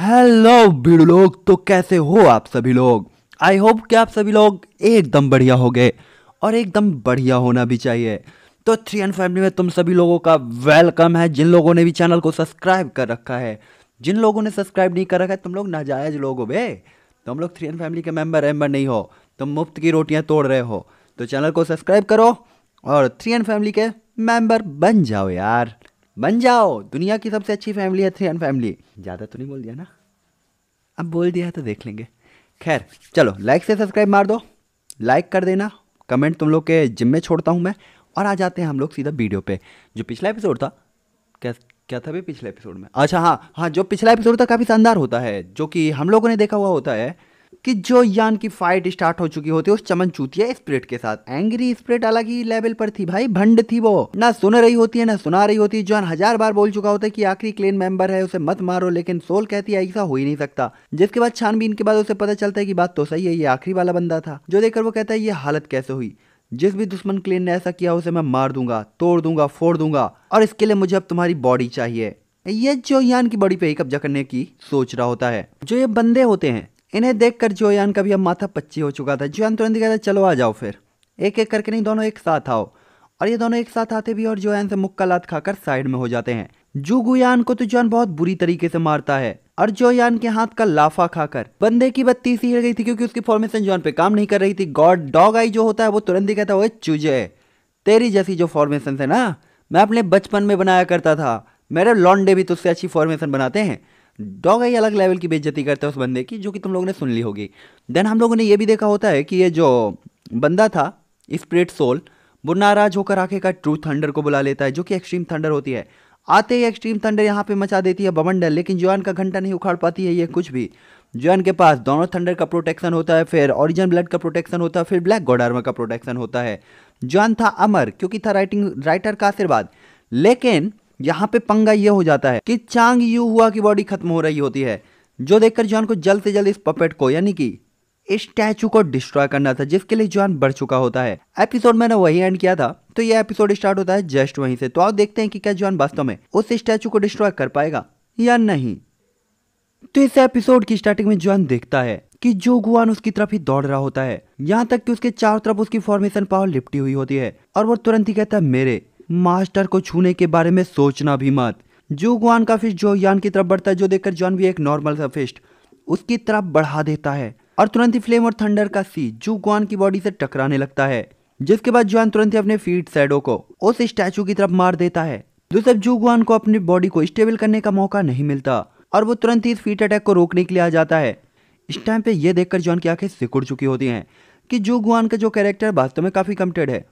Hello भीड़ लोग तो कैसे हो आप सभी लोग आई होप कि आप सभी लोग एकदम बढ़िया हो गए और एकदम बढ़िया होना भी चाहिए तो थ्री एंड फैमिली में तुम सभी लोगों का वेलकम है जिन लोगों ने भी चैनल को सब्सक्राइब कर रखा है जिन लोगों ने सब्सक्राइब नहीं कर रखा है तुम लोग नाजायज लोग हो बे तुम लोग थ्री एंड फैमिली के मेम्बर एम्बर नहीं हो तुम मुफ्त की रोटियाँ तोड़ रहे हो तो चैनल को सब्सक्राइब करो और थ्री एंड फैमिली के मेम्बर बन जाओ यार बन जाओ दुनिया की सबसे अच्छी फैमिली है थ्री एन फैमिली ज़्यादा तो नहीं बोल दिया ना अब बोल दिया तो देख लेंगे खैर चलो लाइक से सब्सक्राइब मार दो लाइक कर देना कमेंट तुम लोग के जिम में छोड़ता हूँ मैं और आ जाते हैं हम लोग सीधा वीडियो पे जो पिछला एपिसोड था क्या क्या था भाई पिछले एपिसोड में अच्छा हाँ हाँ जो पिछला एपिसोड था काफ़ी शानदार होता है जो कि हम लोगों ने देखा हुआ होता है कि जो यान की फाइट स्टार्ट हो चुकी होती है उस चमन चूतिया स्प्रिट के साथ एंग्री स्प्रिट अलग ही लेवल पर थी भाई भंड थी वो ना सुन रही होती है ना सुना रही होती है जॉन हजार बार बोल चुका होता है कि आखिरी क्लेन मेंबर है उसे मत मारो लेकिन सोल कहती है ऐसा हो ही नहीं सकता जिसके बाद छानबीन के बाद उसे पता चलता है की बात तो सही है ये आखिरी वाला बंदा था जो देखकर वो कहता है ये हालत कैसे हुई जिस भी दुश्मन क्लेन ने ऐसा किया उसे मैं मार दूंगा तोड़ दूंगा फोड़ दूंगा और इसके लिए मुझे अब तुम्हारी बॉडी चाहिए ये जो यान की बॉडी पे कब्जा करने की सोच रहा होता है जो ये बंदे होते हैं इन्हें देखकर जोयान का भी अब माथा पच्ची हो चुका था जोयान तुरंत कहता चलो आ जाओ फिर एक एक करके नहीं दोनों एक साथ आओ और ये दोनों एक साथ आते भी और जोयान से मुक्का लात खाकर साइड में हो जाते हैं जुगुयान को तो जोयान बहुत बुरी तरीके से मारता है और जोयान के हाथ का लाफा खाकर बंदे की बत्ती सी हिल गई थी क्योंकि उसकी फॉर्मेशन जोन पे काम नहीं कर रही थी गॉड डॉग आई जो होता है वो तुरंत ही कहता है चूजे तेरी जैसी जो फॉर्मेशन है ना मैं अपने बचपन में बनाया करता था मेरे लॉन्डे भी तो उससे अच्छी फॉर्मेशन बनाते हैं डॉग है अलग लेवल की बेइज्जती करता है उस बंदे की जो कि तुम लोगों ने सुन ली होगी देन हम लोगों ने ये भी देखा होता है कि ये जो बंदा था स्प्रिट सोल वो नाराज होकर का ट्रू थंडर को बुला लेता है जो कि एक्सट्रीम थंडर होती है आते ही एक्सट्रीम थंडर यहाँ पे मचा देती है बमंडल लेकिन जुआन का घंटा नहीं उखाड़ पाती है ये कुछ भी जुआन के पास दोनों थंडर का प्रोटेक्शन होता है फिर ऑरिजन ब्लड का प्रोटेक्शन होता है फिर ब्लैक गोडार्मा आर्मर का प्रोटेक्शन होता है जुआन था अमर क्योंकि था राइटिंग राइटर का आशीर्वाद लेकिन यहाँ पे पंगा ये हो जाता है कि चांग यू हुआ की बॉडी खत्म हो रही होती है जो देखकर जॉन को जल्द से जल्द इस पपेट को यानी कि इस स्टैचू को डिस्ट्रॉय करना था जिसके लिए जॉन बढ़ चुका होता है एपिसोड मैंने वही एंड किया था तो ये एपिसोड स्टार्ट होता है जस्ट वहीं से तो आप देखते हैं कि क्या जॉन वास्तव में उस स्टैचू को डिस्ट्रॉय कर पाएगा या नहीं तो इस एपिसोड की स्टार्टिंग में जॉन देखता है कि जो गुआन उसकी तरफ ही दौड़ रहा होता है यहाँ तक कि उसके चारों तरफ उसकी फॉर्मेशन पावर लिपटी हुई होती है और वो तुरंत ही कहता है मेरे मास्टर को छूने के बारे में सोचना भी मत जो गुआन का फिस्ट जो यान की तरफ बढ़ता है जो देखकर जॉन भी एक नॉर्मल सा फिस्ट उसकी तरफ बढ़ा देता है और तुरंत ही फ्लेम और थंडर का सी जो गुआन की बॉडी से टकराने लगता है जिसके बाद जॉन तुरंत ही अपने फीट सैडो को उस स्टैचू की तरफ मार देता है जो सब जू गुआन को अपनी बॉडी को स्टेबल करने का मौका नहीं मिलता और वो तुरंत ही इस फीट अटैक को रोकने के लिए आ जाता है इस टाइम पे ये देखकर जॉन की आंखें सिकुड़ चुकी होती हैं कि जू गुआन का जो कैरेक्टर वास्तव में काफ़ी कमटेड है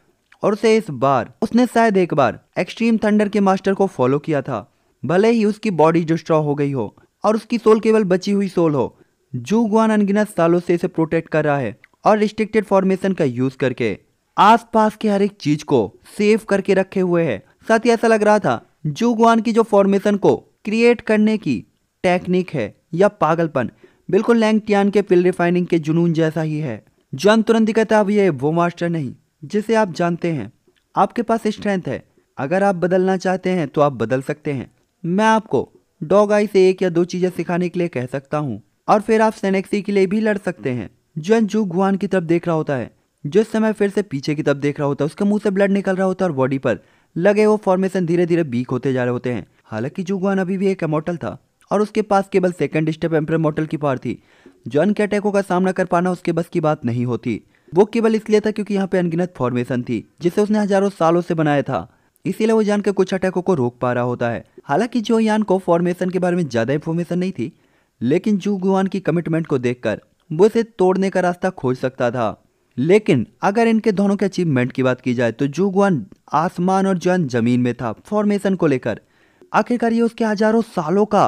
और उसे इस बार उसने शायद एक बार एक्सट्रीम थंडर के मास्टर को फॉलो किया था भले ही उसकी बॉडी जो स्ट्रॉ हो गई हो और उसकी सोल केवल बची हुई सोल हो जू गुआन अनगिनत सालों से इसे प्रोटेक्ट कर रहा है और रिस्ट्रिक्टेड फॉर्मेशन का यूज करके आसपास के हर एक चीज को सेव करके रखे हुए है साथ ही ऐसा लग रहा था जू गुआन की जो फॉर्मेशन को क्रिएट करने की टेक्निक है या पागलपन बिल्कुल टियान के पिल रिफाइनिंग के जुनून जैसा ही है जो अंतुरंत कहता अब ये वो मास्टर नहीं जिसे आप जानते हैं आपके पास स्ट्रेंथ है अगर आप बदलना चाहते हैं तो आप बदल सकते हैं मैं आपको डॉग आई से एक या दो चीज़ें सिखाने के लिए कह सकता हूँ और फिर आप सेनेक्सी के लिए भी लड़ सकते हैं जन जू गुआन की तरफ देख रहा होता है जिस समय फिर से पीछे की तरफ देख रहा होता है उसके मुंह से ब्लड निकल रहा होता है और बॉडी पर लगे वो फॉर्मेशन धीरे धीरे वीक होते जा रहे होते हैं हालांकि जुगवान अभी भी एक अमोटल था और उसके पास केवल सेकंड स्टेप एम्पर की पार थी जॉन के अटैकों का सामना कर पाना उसके बस की बात नहीं होती वो केवल इसलिए था क्योंकि यहाँ पे अनगिनत फॉर्मेशन थी जिसे उसने हजारों सालों से बनाया था इसीलिए वो जान के कुछ अटैकों को रोक पा रहा होता है हालांकि जो यान को फॉर्मेशन के बारे में ज़्यादा इन्फॉर्मेशन नहीं थी लेकिन जू गुआन की कमिटमेंट को देखकर वो इसे तोड़ने का रास्ता खोज सकता था लेकिन अगर इनके दोनों के अचीवमेंट की बात की जाए तो जू गुआन आसमान और जुआन जमीन में था फॉर्मेशन को लेकर आखिरकार ये उसके हजारों सालों का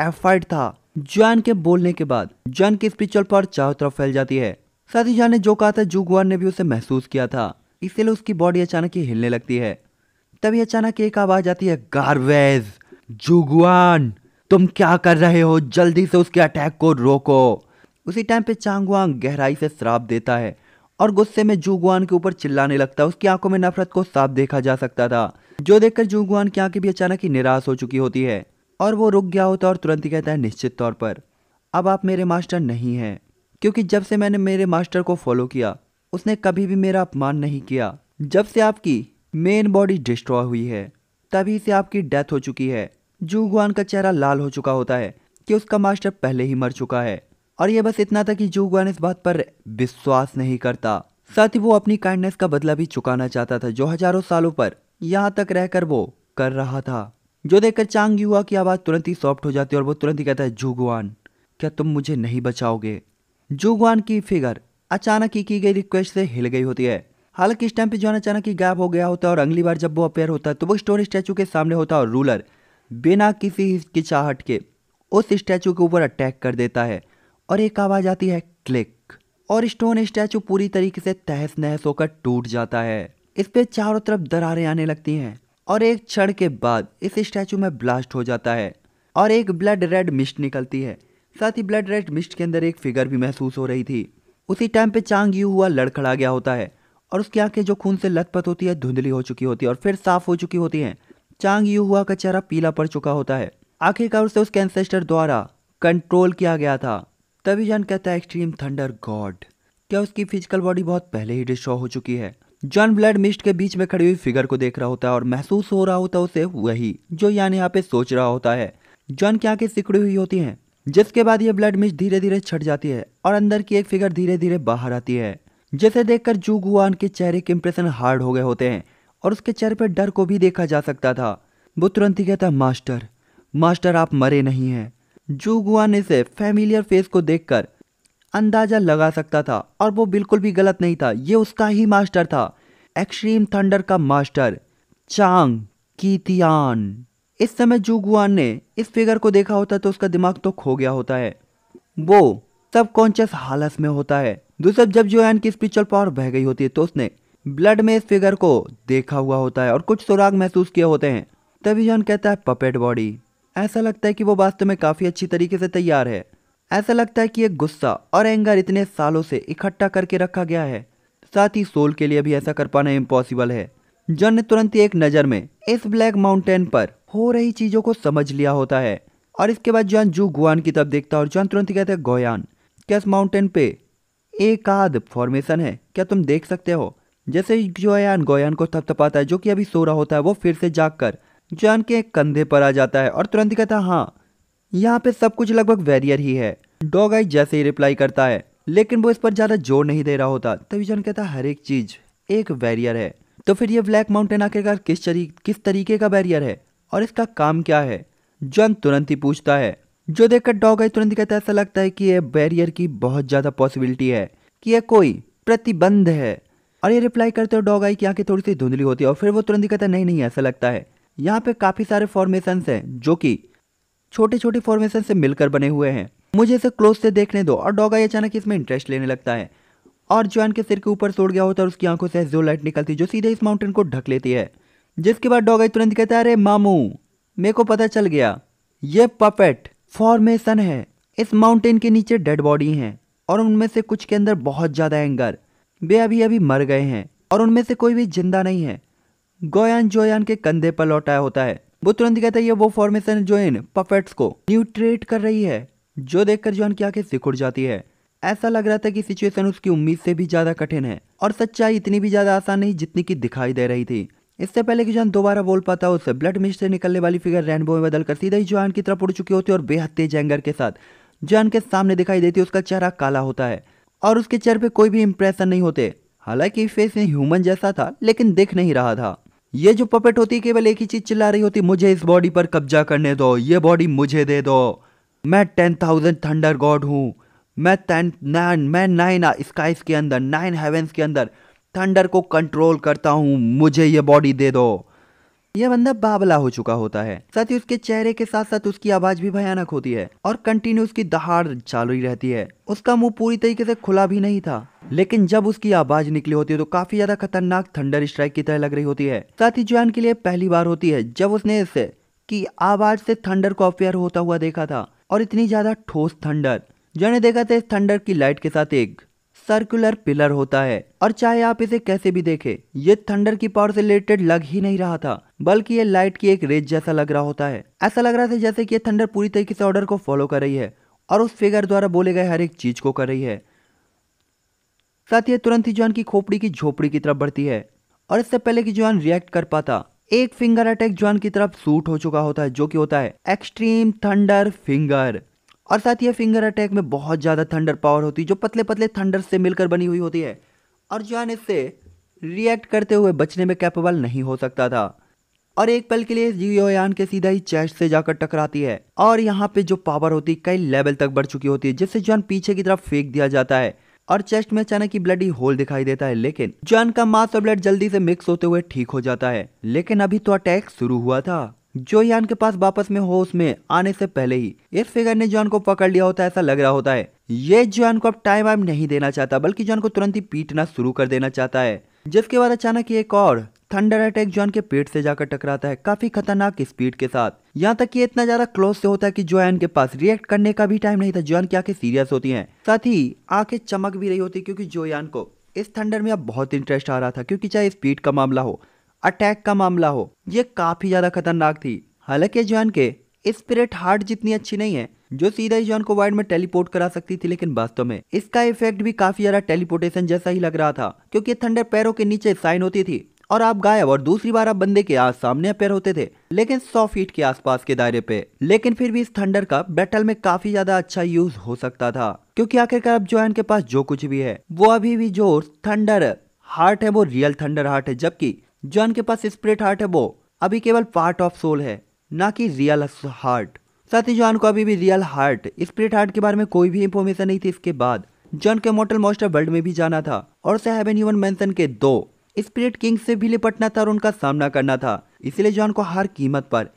एफर्ट था जुआन के बोलने के बाद जुआन की स्पिरिचुअल पावर चारों तरफ फैल जाती है साथी ही ने जो कहा था जुगवान ने भी उसे महसूस किया था इसलिए उसकी बॉडी अचानक ही हिलने लगती है तभी अचानक एक आवाज आती है गारवेज जुगवान तुम क्या कर रहे हो जल्दी से उसके अटैक को रोको उसी टाइम पे चांगवांग गहराई से श्राप देता है और गुस्से में जुगवान के ऊपर चिल्लाने लगता है उसकी आंखों में नफरत को साफ देखा जा सकता था जो देखकर जुगवान की आंखें भी अचानक ही निराश हो चुकी होती है और वो रुक गया होता और तुरंत ही कहता है निश्चित तौर पर अब आप मेरे मास्टर नहीं हैं क्योंकि जब से मैंने मेरे मास्टर को फॉलो किया उसने कभी भी मेरा अपमान नहीं किया जब से आपकी मेन बॉडी डिस्ट्रॉय हुई है तभी से आपकी डेथ हो चुकी है जूगवान का चेहरा लाल हो चुका होता है कि उसका मास्टर पहले ही मर चुका है और यह बस इतना था कि जूगवान इस बात पर विश्वास नहीं करता साथ ही वो अपनी काइंडनेस का बदला भी चुकाना चाहता था जो हजारों सालों पर यहाँ तक रहकर वो कर रहा था जो देखकर चांग युवा की आवाज़ तुरंत ही सॉफ्ट हो जाती है और वो तुरंत ही कहता है जूगवान क्या तुम मुझे नहीं बचाओगे जुगवान की फिगर अचानक ही की गई रिक्वेस्ट से हिल गई होती है हालांकि इस टाइम पे जो अचानक ही गायब हो गया होता है और अगली बार जब वो अपेयर होता है तो वो स्टोन स्टैचू के सामने होता है और रूलर बिना किसी हिचकिचाहट के उस स्टैचू के ऊपर अटैक कर देता है और एक आवाज़ आती है क्लिक और स्टोन स्टैचू पूरी तरीके से तहस नहस होकर टूट जाता है इस पे चारों तरफ दरारें आने लगती हैं और एक क्षण के बाद इस स्टैचू में ब्लास्ट हो जाता है और एक ब्लड रेड मिस्ट निकलती है साथ ही ब्लड रेड मिस्ट के अंदर एक फिगर भी महसूस हो रही थी उसी टाइम पे चांग यू हुआ लड़खड़ा गया होता है और उसकी आंखें जो खून से लथपथ होती है धुंधली हो चुकी होती है और फिर साफ हो चुकी होती हैं चांग यू हुआ का चेहरा पीला पड़ चुका होता है आखिरकार उसे उसके एंसेस्टर द्वारा कंट्रोल किया गया था तभी जॉन कहता है एक्सट्रीम थंडर गॉड क्या उसकी फिजिकल बॉडी बहुत पहले ही डिस्ट्रॉ हो चुकी है जॉन ब्लड मिस्ट के बीच में खड़ी हुई फिगर को देख रहा होता है और महसूस हो रहा होता है उसे वही जो यान यहाँ पे सोच रहा होता है जॉन की आंखें सिकड़ी हुई होती हैं जिसके बाद ये ब्लड मिर्च धीरे धीरे छट जाती है और अंदर की एक फिगर धीरे धीरे बाहर आती है जिसे देखकर जू गुआन के चेहरे के इम्प्रेशन हार्ड हो गए होते हैं और उसके चेहरे पर डर को भी देखा जा सकता था वो तुरंत ही कहता मास्टर मास्टर आप मरे नहीं हैं जू गुआन इसे फेमिलियर फेस को देखकर अंदाजा लगा सकता था और वो बिल्कुल भी गलत नहीं था ये उसका ही मास्टर था एक्सट्रीम थंडर का मास्टर चांग कीतियान इस समय जुगुआन ने इस फिगर को देखा होता तो उसका दिमाग तो खो गया होता है वो सब कॉन्शियस हालत में होता है दूसरा जब जोयान की स्पिरिचुअल पावर बह गई होती है तो उसने ब्लड में इस फिगर को देखा हुआ होता है और कुछ सुराग महसूस किए होते हैं तभी जॉन कहता है पपेट बॉडी ऐसा लगता है कि वो वास्तव में काफ़ी अच्छी तरीके से तैयार है ऐसा लगता है कि ये गुस्सा और एंगर इतने सालों से इकट्ठा करके रखा गया है साथ ही सोल के लिए भी ऐसा कर पाना इम्पॉसिबल है जॉन ने तुरंत एक नज़र में इस ब्लैक माउंटेन पर हो रही चीज़ों को समझ लिया होता है और इसके बाद जॉन जू गुआन की तरफ देखता है और जॉन तुरंत कहते हैं गोयान क्या इस माउंटेन पे एक आध फॉर्मेशन है क्या तुम देख सकते हो जैसे जोयान गोयान को थपथपाता है जो कि अभी सो रहा होता है वो फिर से जाग कर जॉन के कंधे पर आ जाता है और तुरंत कहता है हाँ यहाँ पे सब कुछ लगभग वेरियर ही है डॉग आई जैसे ही रिप्लाई करता है लेकिन वो इस पर ज़्यादा जोर नहीं दे रहा होता तभी जॉन कहता हर एक चीज़ एक वेरियर है तो फिर ये ब्लैक माउंटेन आखिरकार किस चरी किस तरीके का बैरियर है और इसका काम क्या है जॉन तुरंत ही पूछता है जो देखकर डॉग आई तुरंत कहता है ऐसा लगता है कि यह बैरियर की बहुत ज़्यादा पॉसिबिलिटी है कि यह कोई प्रतिबंध है और ये रिप्लाई करते हो डॉग आई की आंखें थोड़ी सी धुंधली होती है और फिर वो तुरंत कहता है नहीं नहीं ऐसा लगता है यहाँ पे काफ़ी सारे फॉर्मेशन है जो कि छोटे छोटे फॉर्मेशन से मिलकर बने हुए हैं मुझे इसे क्लोज से देखने दो और डॉग आई अचानक इसमें इंटरेस्ट लेने लगता है और जॉन के सिर के ऊपर सोड़ गया होता है उसकी आंखों से जो लाइट निकलती जो सीधे इस माउंटेन को ढक लेती है जिसके बाद डॉगाई तुरंत कहता है अरे मामू मेरे को पता चल गया ये पपेट फॉर्मेशन है इस माउंटेन के नीचे डेड बॉडी हैं और उनमें से कुछ के अंदर बहुत ज़्यादा एंगर वे अभी अभी मर गए हैं और उनमें से कोई भी जिंदा नहीं है गोयान जोयान के कंधे पर लौटाया होता है वो तुरंत कहता है ये वो फॉर्मेशन जो इन पपेट्स को न्यूट्रेट कर रही है जो देखकर जोन की आंखें सिकुड़ जाती है ऐसा लग रहा था कि सिचुएशन उसकी उम्मीद से भी ज़्यादा कठिन है और सच्चाई इतनी भी ज़्यादा आसान नहीं जितनी की दिखाई दे रही थी इससे पहले कि जॉन दोबारा बोल पाता उसे ब्लड मिश से निकलने वाली फिगर रेनबो में बदलकर सीधा ही जॉन की तरफ उड़ चुकी होती है और बेहद तेज एंगर के साथ जॉन के सामने दिखाई देती उसका चेहरा काला होता है और उसके चेहरे पे कोई भी इंप्रेशन नहीं होते हालांकि फेस में ह्यूमन जैसा था लेकिन दिख नहीं रहा था ये जो पपेट होती केवल एक ही चीज चिल्ला रही होती मुझे इस बॉडी पर कब्जा करने दो ये बॉडी मुझे दे दो मैं टेन थाउजेंड थंडर गॉड हूँ मैं टेन नाइन मैं नाइन स्काइस के अंदर नाइन हेवेंस के अंदर थंडर को कंट्रोल करता हूँ मुझे ये बॉडी दे दो ये बंदा बाबला हो चुका होता है साथ ही उसके चेहरे के साथ साथ उसकी आवाज भी भयानक होती है और कंटिन्यू उसकी दहाड़ चालू ही रहती है उसका मुंह पूरी तरीके से खुला भी नहीं था लेकिन जब उसकी आवाज निकली होती है तो काफी ज्यादा खतरनाक थंडर स्ट्राइक की तरह लग रही होती है साथ ही जॉन के लिए पहली बार होती है जब उसने इसे की आवाज से थंडर को अफेयर होता हुआ देखा था और इतनी ज्यादा ठोस थंडर जाने देखा था तो थंडर की लाइट के साथ एक सर्कुलर पिलर होता है और चाहे आप इसे कैसे भी देखें ये थंडर की पावर से रिलेटेड लग ही नहीं रहा था बल्कि ये लाइट की एक रेज जैसा लग रहा होता है ऐसा लग रहा था जैसे कि ये थंडर पूरी तरीके से ऑर्डर को फॉलो कर रही है और उस फिगर द्वारा बोले गए हर एक चीज को कर रही है साथ ही तुरंत ही जॉन की खोपड़ी की झोपड़ी की तरफ बढ़ती है और इससे पहले कि जॉन रिएक्ट कर पाता एक फिंगर अटैक जॉन की तरफ सूट हो चुका होता है जो कि होता है एक्सट्रीम थंडर फिंगर और साथ ही फिंगर अटैक में बहुत ज़्यादा थंडर पावर होती है जो पतले पतले थंडर से मिलकर बनी हुई होती है और जॉन इससे रिएक्ट करते हुए बचने में कैपेबल नहीं हो सकता था और एक पल के लिए जियोयान के सीधा ही चेस्ट से जाकर टकराती है और यहाँ पे जो पावर होती है कई लेवल तक बढ़ चुकी होती है जिससे जॉन पीछे की तरफ फेंक दिया जाता है और चेस्ट में अचानक ही ब्लडी होल दिखाई देता है लेकिन जॉन का मास और ब्लड जल्दी से मिक्स होते हुए ठीक हो जाता है लेकिन अभी तो अटैक शुरू हुआ था जो यान के पास वापस में हो उसमें आने से पहले ही इस फिगर ने जॉन को पकड़ लिया होता है ऐसा लग रहा होता है ये जॉन को अब टाइम वाइम नहीं देना चाहता बल्कि जॉन को तुरंत ही पीटना शुरू कर देना चाहता है जिसके बाद अचानक एक और थंडर अटैक जॉन के पेट से जाकर टकराता है काफी खतरनाक स्पीड के साथ यहाँ तक कि इतना ज्यादा क्लोज से होता है कि जॉन के पास रिएक्ट करने का भी टाइम नहीं था जॉन की आंखें सीरियस होती हैं साथ ही आंखें चमक भी रही होती क्योंकि जोयान को इस थंडर में अब बहुत इंटरेस्ट आ रहा था क्योंकि चाहे स्पीड का मामला हो अटैक का मामला हो ये काफी ज्यादा खतरनाक थी हालांकि जॉन के स्पिरिट हार्ट जितनी अच्छी नहीं है जो सीधा ही जॉन को वाइड में टेलीपोर्ट करा सकती थी लेकिन वास्तव में इसका इफेक्ट भी काफी ज्यादा टेलीपोर्टेशन जैसा ही लग रहा था क्योंकि थंडर पैरों के नीचे साइन होती थी और आप गायब और दूसरी बार आप बंदे के आज सामने पैर होते थे लेकिन 100 फीट के आसपास के दायरे पे लेकिन फिर भी इस थंडर का बैटल में काफी ज्यादा अच्छा यूज हो सकता था क्योंकि आखिरकार अब जॉन के पास जो कुछ भी है वो अभी भी जो थंडर हार्ट है वो रियल थंडर हार्ट है जबकि जो उनके पास स्प्रिट हार्ट है वो अभी केवल पार्ट ऑफ सोल है ना कि रियल हार्ट साथ ही जॉन को अभी भी रियल हार्ट स्प्रिट हार्ट के बारे में कोई भी इंफॉर्मेशन नहीं थी इसके बाद जॉन के मोटल मॉस्टर वर्ल्ड में भी जाना था और उसे यूवन मेंशन के दो स्प्रिट किंग से भी लिपटना था और उनका सामना करना था इसलिए जॉन को हर कीमत पर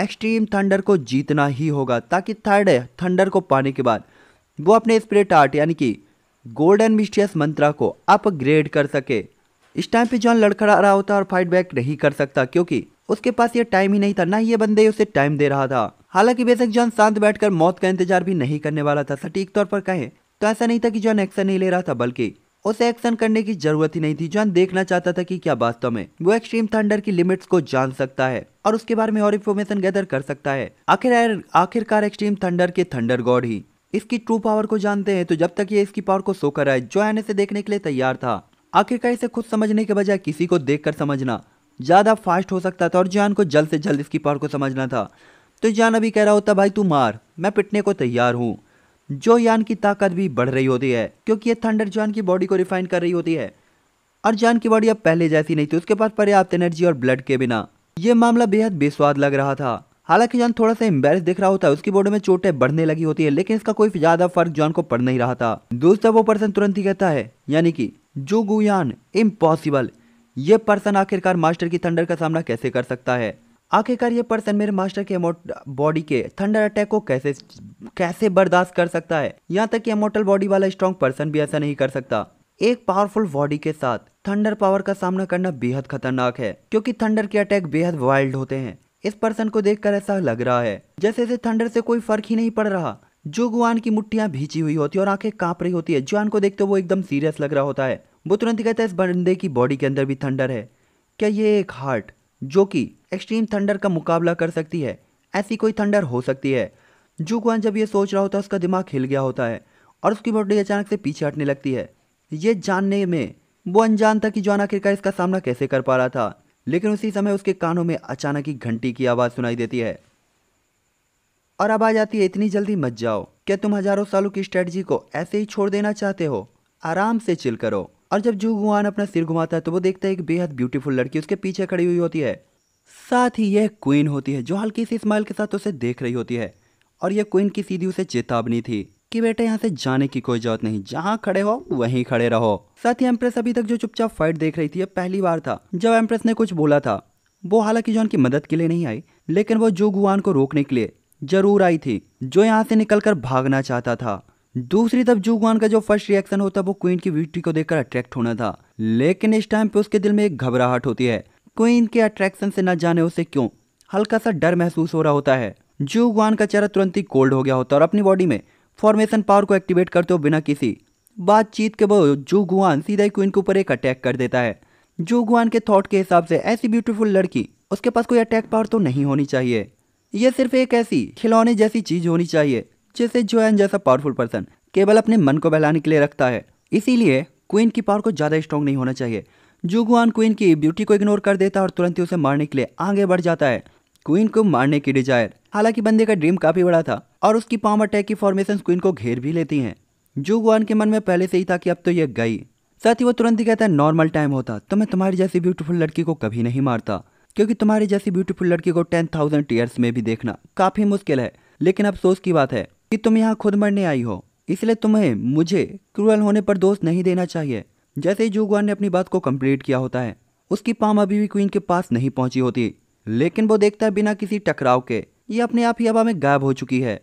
एक्सट्रीम थंडर को जीतना ही होगा ताकि थर्ड थंडर को पाने के बाद वो अपने स्प्रिट आर्ट यानी कि गोल्डन मिस्टियस मंत्रा को अपग्रेड कर सके इस टाइम पे जॉन लड़खड़ा रहा होता और फाइट बैक नहीं कर सकता क्योंकि उसके पास ये टाइम ही नहीं था ना ये बंदे उसे टाइम दे रहा था हालांकि बेशक जॉन शांत बैठकर मौत का इंतजार भी नहीं करने वाला था सटीक तौर पर कहें तो ऐसा नहीं था कि जॉन एक्शन नहीं ले रहा था बल्कि उसे एक्शन करने की जरूरत ही नहीं थी जॉन देखना चाहता था कि क्या वास्तव में वो एक्सट्रीम थंडर की लिमिट्स को जान सकता है और उसके बारे में और इन्फॉर्मेशन गैदर कर सकता है आखिर आखिरकार एक्सट्रीम थंडर के थंडर गॉड ही इसकी ट्रू पावर को जानते हैं तो जब तक ये इसकी पावर को सो कर रहा है जो आने से देखने के लिए तैयार था आखिरकार इसे खुद समझने के बजाय किसी को देखकर समझना ज़्यादा फास्ट हो सकता था और जान को जल्द से जल्द इसकी पार को समझना था तो जान अभी कह रहा होता भाई तू मार मैं पिटने को तैयार हूँ जो यान की ताकत भी बढ़ रही होती है क्योंकि ये थंडर जान की बॉडी को रिफाइन कर रही होती है और जान की बॉडी अब पहले जैसी नहीं थी उसके पास पर्याप्त एनर्जी और ब्लड के बिना ये मामला बेहद बेस्वाद लग रहा था हालांकि जॉन थोड़ा सा एम्बेस दिख रहा होता है उसकी बॉडी में चोटें बढ़ने लगी होती है लेकिन इसका कोई ज्यादा फर्क जॉन को पड़ नहीं रहा था दूसरा वो पर्सन तुरंत ही कहता है यानी कि जो गुयान इम्पॉसिबल ये पर्सन आखिरकार मास्टर की थंडर का सामना कैसे कर सकता है आखिरकार ये पर्सन मेरे मास्टर के बॉडी के थंडर अटैक को कैसे कैसे बर्दाश्त कर सकता है यहाँ तक कि इमोटल बॉडी वाला स्ट्रॉन्ग पर्सन भी ऐसा नहीं कर सकता एक पावरफुल बॉडी के साथ थंडर पावर का सामना करना बेहद खतरनाक है क्योंकि थंडर के अटैक बेहद वाइल्ड होते हैं इस पर्सन को देखकर ऐसा लग रहा है जैसे इसे थंडर से कोई फर्क ही नहीं पड़ रहा जो गुआन की मुठ्ठियां भीची हुई होती है और आंखें कांप रही होती है जुआन को देखते वो एकदम सीरियस लग रहा होता है वो तुरंत ही कहता है इस बंदे की बॉडी के अंदर भी थंडर है क्या ये एक हार्ट जो कि एक्सट्रीम थंडर का मुकाबला कर सकती है ऐसी कोई थंडर हो सकती है जो गुआन जब ये सोच रहा होता है उसका दिमाग हिल गया होता है और उसकी बॉडी अचानक से पीछे हटने लगती है ये जानने में वो अनजान था कि जुआन आखिरकार इसका सामना कैसे कर पा रहा था लेकिन उसी समय उसके कानों में अचानक ही घंटी की आवाज़ सुनाई देती है और अब आ जाती है इतनी जल्दी मत जाओ क्या तुम हजारों सालों की स्ट्रेटजी को ऐसे ही छोड़ देना चाहते हो आराम से चिल करो और जब जू गुआन अपना सिर घुमाता है तो वो देखता है एक बेहद ब्यूटीफुल लड़की उसके पीछे खड़ी हुई होती है साथ ही यह क्वीन होती है जो हल्की सी स्माइल के साथ उसे देख रही होती है और यह क्वीन की सीधी उसे चेतावनी थी कि बेटे यहाँ से जाने की कोई जरूरत नहीं जहाँ खड़े हो वहीं खड़े रहो साथ ही एम्प्रेस अभी तक जो चुपचाप फाइट देख रही थी पहली बार था जब एम्प्रेस ने कुछ बोला था वो हालांकि जॉन की मदद के लिए नहीं आई लेकिन वो जो गुआन को रोकने के लिए जरूर आई थी जो यहाँ से निकल भागना चाहता था दूसरी तरफ जुगवान का जो फर्स्ट रिएक्शन होता वो क्वीन की ब्यूटी को देखकर अट्रैक्ट होना था लेकिन इस टाइम पे उसके दिल में एक घबराहट होती है क्वीन के अट्रैक्शन से न जाने उसे क्यों हल्का सा डर महसूस हो रहा होता है जुगवान का चेहरा तुरंत ही कोल्ड हो गया होता और अपनी बॉडी में फॉर्मेशन पावर को एक्टिवेट करते हो बिना किसी बातचीत के बाद जो गुआन सीधा ही क्वीन के ऊपर एक अटैक कर देता है जो गुआन के थॉट के हिसाब से ऐसी ब्यूटीफुल लड़की उसके पास कोई अटैक पावर तो नहीं होनी चाहिए यह सिर्फ एक ऐसी खिलौने जैसी चीज होनी चाहिए जिसे जोएन जैसा पावरफुल पर्सन केवल अपने मन को बहलाने के लिए रखता है इसीलिए क्वीन की पावर को ज़्यादा स्ट्रॉन्ग नहीं होना चाहिए जुगुआन क्वीन की ब्यूटी को इग्नोर कर देता है और तुरंत ही उसे मारने के लिए आगे बढ़ जाता है क्वीन को मारने की डिजायर हालांकि बंदे का ड्रीम काफी बड़ा था और उसकी पाम अटैक की फॉर्मेशन क्वीन को घेर भी लेती है जू गुआन के मन में पहले से ही था कि अब तो ये गई साथ ही वो तुरंत ही कहता है नॉर्मल टाइम होता तो मैं तुम्हारी जैसी ब्यूटीफुल लड़की को कभी नहीं मारता क्योंकि तुम्हारी जैसी ब्यूटीफुल लड़की को टेन थाउजेंड टीयर्स में भी देखना काफी मुश्किल है लेकिन अफसोस की बात है कि तुम यहाँ खुद मरने आई हो इसलिए तुम्हें मुझे क्रूअल होने पर दोष नहीं देना चाहिए जैसे ही जूगवान ने अपनी बात को कम्प्लीट किया होता है उसकी पाम अभी भी क्वीन के पास नहीं पहुंची होती लेकिन वो देखता है बिना किसी टकराव के ये अपने आप ही हवा में गायब हो चुकी है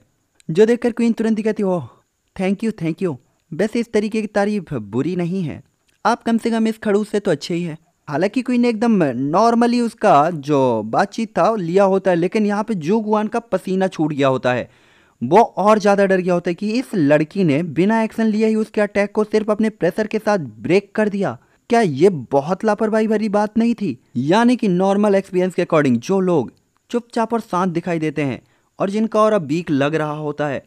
जो देखकर क्वीन तुरंत ही कहती हो थैंक यू थैंक यू वैसे इस तरीके की तारीफ बुरी नहीं है आप कम से कम इस खड़ूस से तो अच्छे ही है हालांकि क्वीन ने एकदम नॉर्मली उसका जो बातचीत था लिया होता है लेकिन यहाँ पे जो गुआन का पसीना छूट गया होता है वो और ज़्यादा डर गया होता है कि इस लड़की ने बिना एक्शन लिए ही उसके अटैक को सिर्फ अपने प्रेशर के साथ ब्रेक कर दिया क्या ये बहुत लापरवाही भरी बात नहीं थी यानी कि नॉर्मल एक्सपीरियंस के अकॉर्डिंग जो लोग चुपचाप और शांत दिखाई देते हैं और जिनका और बीक लग रहा होता है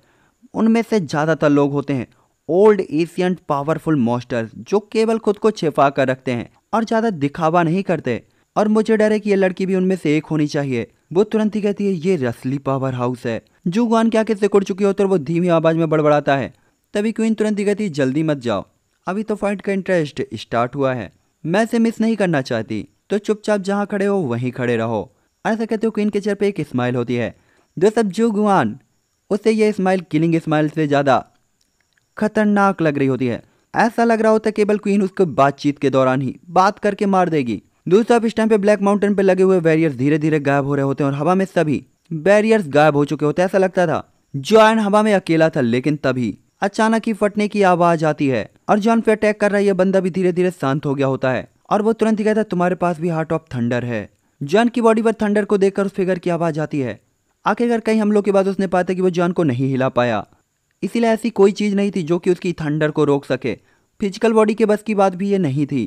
उनमें से ज़्यादातर लोग होते हैं ओल्ड एशियंट पावरफुल मॉस्टर्स जो केवल खुद को छिपा कर रखते हैं और ज़्यादा दिखावा नहीं करते और मुझे डर है कि ये लड़की भी उनमें से एक होनी चाहिए वो तुरंत ही कहती है ये रसली पावर हाउस है जुगवान के आके कुड़ चुकी होती है वो धीमी आवाज़ में बड़बड़ाता है तभी क्वीन तुरंत ही कहती है जल्दी मत जाओ अभी तो फाइट का इंटरेस्ट स्टार्ट हुआ है मैं इसे मिस नहीं करना चाहती तो चुपचाप जहाँ खड़े हो वहीं खड़े रहो ऐसा कहते हुए क्वीन के चेहरे पे एक स्माइल होती है जो सब जो गुआन उसे यह स्माइल किलिंग स्माइल से ज़्यादा खतरनाक लग रही होती है ऐसा लग रहा होता है केवल क्वीन उसको बातचीत के दौरान ही बात करके मार देगी दूसरा इस टाइम पे ब्लैक माउंटेन पे लगे हुए बैरियर्स धीरे धीरे गायब हो रहे होते हैं और हवा में सभी बैरियर्स गायब हो चुके होते ऐसा लगता था जॉन हवा में अकेला था लेकिन तभी अचानक ही फटने की आवाज आती है और जॉन पे अटैक कर रहा यह बंदा भी धीरे धीरे शांत हो गया होता है और वो तुरंत ही कहता है तुम्हारे पास भी हार्ट ऑफ थंडर है जॉन की बॉडी पर थंडर को देखकर उस फिगर की आवाज़ आती है आखिरकार कई हमलों के बाद उसने पाया था कि वो जॉन को नहीं हिला पाया इसीलिए ऐसी कोई चीज़ नहीं थी जो कि उसकी थंडर को रोक सके फिजिकल बॉडी के बस की बात भी ये नहीं थी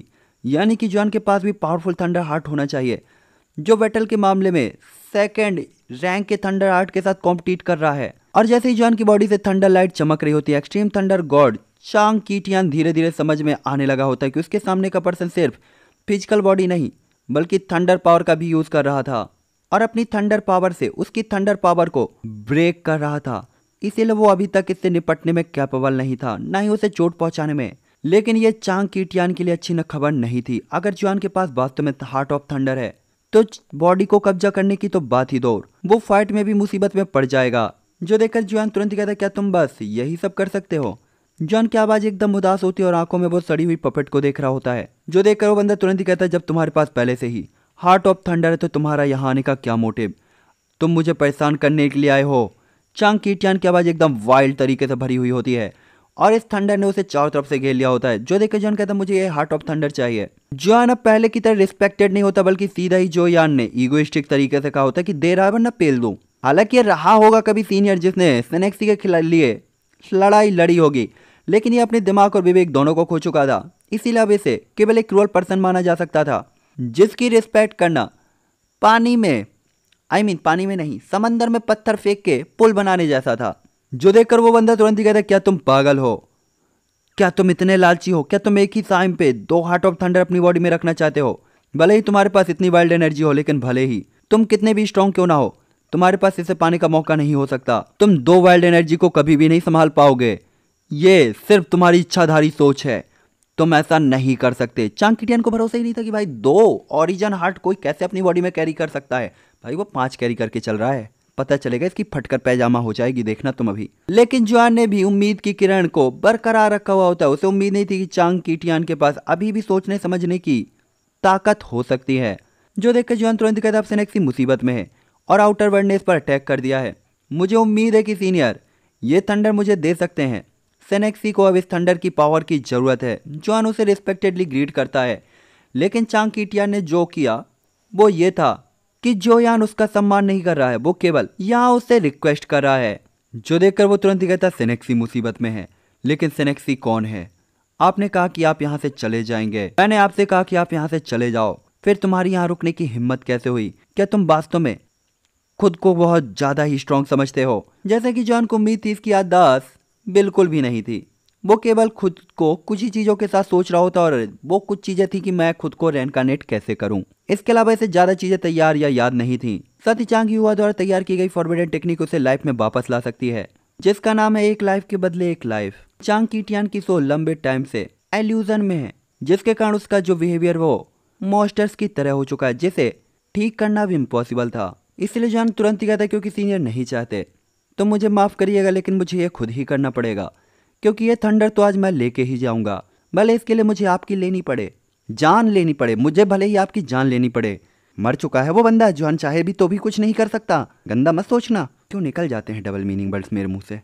यानी कि जॉन के पास भी पावरफुल थंडर हार्ट होना चाहिए जो बेटल के मामले में सेकेंड रैंक के थंडर हार्ट के साथ कॉम्पिटिट कर रहा है और जैसे ही जॉन की बॉडी से थंडर लाइट चमक रही होती है extreme thunder god Chang Kitian धीरे धीरे समझ में आने लगा होता है कि उसके सामने का पर्सन सिर्फ फिजिकल बॉडी नहीं बल्कि थंडर पावर का भी यूज़ कर रहा था और अपनी थंडर पावर से उसकी थंडर पावर को ब्रेक कर रहा था इसीलिए वो अभी तक इससे निपटने में कैपेबल नहीं था ना ही उसे चोट पहुंचाने में लेकिन ये चांग कीटियान के लिए अच्छी न खबर नहीं थी अगर जुआन के पास वास्तव में हार्ट ऑफ थंडर है तो बॉडी को कब्जा करने की तो बात ही दौर वो फाइट में भी मुसीबत में पड़ जाएगा जो देखकर जुआन तुरंत कहता क्या तुम बस यही सब कर सकते हो जॉन की आवाज एकदम उदास होती है और आंखों में वो सड़ी हुई पपेट को देख रहा होता है जो देखकर वो बंदा तुरंत ही कहता है जब तुम्हारे पास पहले से ही हार्ट ऑफ थंडर है तो तुम्हारा यहाँ आने का क्या मोटिव तुम मुझे परेशान करने के लिए आए हो चांग कीटियान की आवाज़ एकदम वाइल्ड तरीके से भरी हुई होती है और इस थंडर ने उसे चारों तरफ से घेर लिया होता है जो देखकर जॉन कहता है मुझे ये हार्ट ऑफ थंडर चाहिए जॉन अब पहले की तरह रिस्पेक्टेड नहीं होता बल्कि सीधा ही जो यान ने ईगोइस्टिक तरीके से कहा होता है कि दे रहा है वरना पेल दूँ हालांकि ये रहा होगा कभी सीनियर जिसने स्नेक्सी के खिलाड़ी लिए लड़ाई लड़ी होगी लेकिन ये अपने दिमाग और विवेक दोनों को खो चुका था इसीलिए अब इसे केवल एक क्रूअल पर्सन माना जा सकता था जिसकी रिस्पेक्ट करना पानी में आई I मीन mean, पानी में नहीं समंदर में पत्थर फेंक के पुल बनाने जैसा था जो देखकर वो बंदा तुरंत ही कहता क्या तुम पागल हो क्या तुम इतने लालची हो क्या तुम एक ही टाइम पे दो हार्ट ऑफ थंडर अपनी बॉडी में रखना चाहते हो भले ही तुम्हारे पास इतनी वाइल्ड एनर्जी हो लेकिन भले ही तुम कितने भी स्ट्रांग क्यों ना हो तुम्हारे पास इसे पाने का मौका नहीं हो सकता तुम दो वाइल्ड एनर्जी को कभी भी नहीं संभाल पाओगे ये सिर्फ तुम्हारी इच्छाधारी सोच है तुम ऐसा नहीं कर सकते चांकिटियन को भरोसा ही नहीं था कि भाई दो ओरिजन हार्ट कोई कैसे अपनी बॉडी में कैरी कर सकता है भाई वो पांच कैरी करके चल रहा है पता चलेगा इसकी फटकर पैजामा हो जाएगी देखना तुम अभी लेकिन जुआन ने भी उम्मीद की किरण को बरकरार रखा हुआ होता है उसे उम्मीद नहीं थी कि चांग कीटियान के पास अभी भी सोचने समझने की ताकत हो सकती है जो देख के जुआन तुरंत कहता अब मुसीबत में है और आउटर वर्ड ने इस पर अटैक कर दिया है मुझे उम्मीद है कि सीनियर ये थंडर मुझे दे सकते हैं सेनेक्सी को अब इस थंडर की पावर की ज़रूरत है जॉन उसे रिस्पेक्टेडली ग्रीट करता है लेकिन चांग कीटिया ने जो किया वो ये था कि जो यान उसका सम्मान नहीं कर रहा है वो केवल यहाँ उसे रिक्वेस्ट कर रहा है जो देखकर वो तुरंत ही कहता सेनेक्सी मुसीबत में है लेकिन सेनेक्सी कौन है आपने कहा कि आप यहाँ से चले जाएंगे मैंने आपसे कहा कि आप यहाँ से चले जाओ फिर तुम्हारी यहाँ रुकने की हिम्मत कैसे हुई क्या तुम वास्तव में खुद को बहुत ज़्यादा ही स्ट्रांग समझते हो जैसे कि जॉन को उम्मीद थी इसकी याददाश्त बिल्कुल भी नहीं थी वो केवल खुद को कुछ ही चीज़ों के साथ सोच रहा होता और वो कुछ चीज़ें थी कि मैं खुद को रेनकानेट कैसे करूं। इसके अलावा इसे ज़्यादा चीज़ें तैयार या याद नहीं थी ही चांग युवा द्वारा तैयार की गई फॉरवर्डन टेक्निक उसे लाइफ में वापस ला सकती है जिसका नाम है एक लाइफ के बदले एक लाइफ चांग कीटियान की सो लंबे टाइम से एल्यूजन में है जिसके कारण उसका जो बिहेवियर वो मोस्टर्स की तरह हो चुका है जिसे ठीक करना भी इम्पॉसिबल था इसलिए जान तुरंत ही कहता क्योंकि सीनियर नहीं चाहते तो मुझे माफ़ करिएगा लेकिन मुझे ये खुद ही करना पड़ेगा क्योंकि ये थंडर तो आज मैं लेके ही जाऊंगा भले इसके लिए मुझे आपकी लेनी पड़े जान लेनी पड़े मुझे भले ही आपकी जान लेनी पड़े मर चुका है वो बंदा जान चाहे भी तो भी कुछ नहीं कर सकता गंदा मत सोचना क्यों निकल जाते हैं डबल मीनिंग वर्ड्स मेरे मुंह से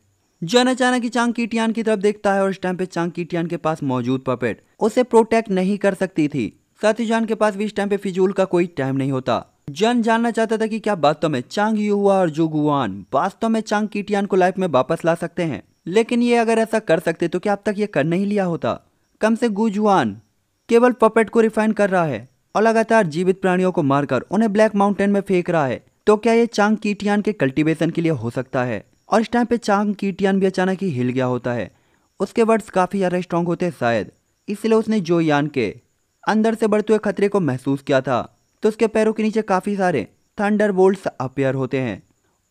जन अचानक चांग कीटियान की तरफ देखता है और इस टाइम पे चांग कीटियान के पास मौजूद पपेट उसे प्रोटेक्ट नहीं कर सकती थी साथ ही जान के पास भी इस टाइम पे फिजूल का कोई टाइम नहीं होता जन जानना चाहता था कि क्या वास्तव में चांग युवा और जुगुआन वास्तव में चांग कीटियान को लाइफ में वापस ला सकते हैं लेकिन ये अगर ऐसा कर सकते तो क्या अब तक ये कर नहीं लिया होता कम से गुजुआन केवल पपेट को रिफाइन कर रहा है और लगातार जीवित प्राणियों को मारकर उन्हें ब्लैक माउंटेन में फेंक रहा है तो क्या ये चांग कीटियान के कल्टीवेशन के लिए हो सकता है और इस टाइम पे चांग कीटियान भी अचानक ही हिल गया होता है उसके वर्ड्स काफ़ी ज़्यादा स्ट्रॉन्ग होते शायद इसलिए उसने जोयान के अंदर से बढ़ते हुए खतरे को महसूस किया था तो उसके पैरों के नीचे काफ़ी सारे थंडर बोल्ट अपेयर होते हैं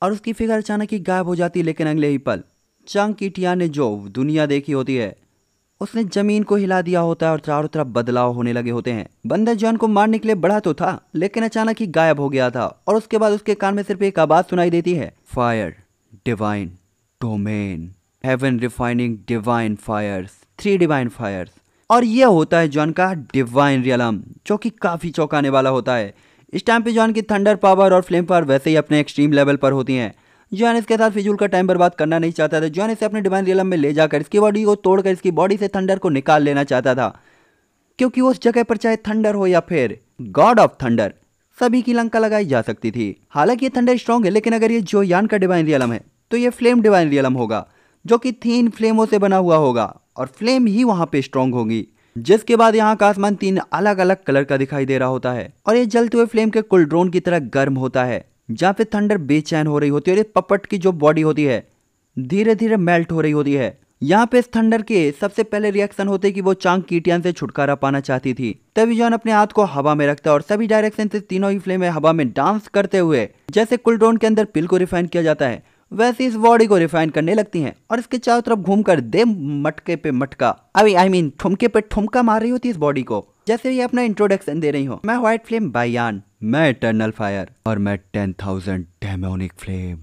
और उसकी फिगर अचानक ही गायब हो जाती है लेकिन अगले ही पल चांग कीटिया ने जो दुनिया देखी होती है उसने ज़मीन को हिला दिया होता है और चारों तरफ बदलाव होने लगे होते हैं बंदर जॉन को मारने के लिए बढ़ा तो था लेकिन अचानक ही गायब हो गया था और उसके बाद उसके कान में सिर्फ एक आवाज़ सुनाई देती है fire divine domain heaven refining divine fires three divine fires और यह होता है जॉन का डिवाइन रियलम जो कि काफ़ी चौंकाने वाला होता है इस टाइम पे जॉन की थंडर पावर और फ्लेम पावर वैसे ही अपने एक्सट्रीम लेवल पर होती हैं जॉन इसके साथ फिजूल का टाइम बर्बाद करना नहीं चाहता था जॉन इसे अपने डिवाइन रियलम में ले जाकर इसकी बॉडी को तोड़कर इसकी बॉडी से थंडर को निकाल लेना चाहता था क्योंकि उस जगह पर चाहे थंडर हो या फिर गॉड ऑफ थंडर सभी की लंका लगाई जा सकती थी हालांकि ये थंडर स्ट्रॉन्ग है लेकिन अगर ये जो यान का डिवाइन रियलम है तो ये फ्लेम डिवाइन रियलम होगा जो कि थीन फ्लेमों से बना हुआ होगा और फ्लेम ही वहां पे स्ट्रॉन्ग होगी जिसके बाद यहाँ का आसमान तीन अलग अलग कलर का दिखाई दे रहा होता है और ये जलते हुए फ्लेम के कुल ड्रोन की तरह गर्म होता है जहाँ पे थंडर बेचैन हो रही होती है और ये पपट की जो बॉडी होती है धीरे धीरे मेल्ट हो रही होती है यहाँ पे इस थंडर के सबसे पहले रिएक्शन होते कि वो चांग कीटियान से छुटकारा पाना चाहती थी तभी जॉन अपने हाथ को हवा में रखता और सभी डायरेक्शन से तीनों ही फ्लेम हवा में डांस करते हुए जैसे कुलड्रोन के अंदर पिल को रिफाइन किया जाता है वैसे इस बॉडी को रिफाइन करने लगती हैं और इसके चारों तरफ घूम कर दे मटके पे मटका अभी आई मीन ठुमके पे ठुमका मार रही होती है इस बॉडी को जैसे ये अपना इंट्रोडक्शन दे रही हो मैं व्हाइट फ्लेम बायान मैं इटर्नल फायर और मैं टेन थाउजेंड डेमोनिक फ्लेम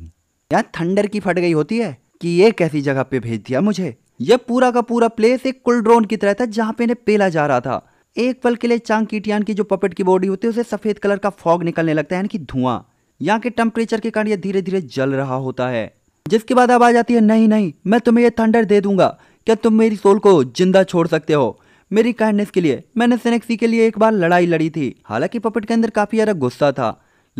यहाँ थंडर की फट गई होती है कि ये कैसी जगह पे भेज दिया मुझे यह पूरा का पूरा प्लेस एक कुल ड्रोन की तरह था जहाँ पे इन्हें पेला जा रहा था एक पल के लिए चांग कीटियान की जो पपेट की बॉडी होती है उसे सफेद कलर का फॉग निकलने लगता है यानी कि धुआं यहाँ के टेम्परेचर के कारण ये धीरे धीरे जल रहा होता है जिसके बाद आवाज आती है नहीं नहीं मैं तुम्हें ये थंडर दे दूंगा क्या तुम मेरी सोल को जिंदा छोड़ सकते हो मेरी काइंडनेस के लिए मैंने सेनेक्सी के लिए एक बार लड़ाई लड़ी थी हालांकि पपट के अंदर काफी ज्यादा गुस्सा था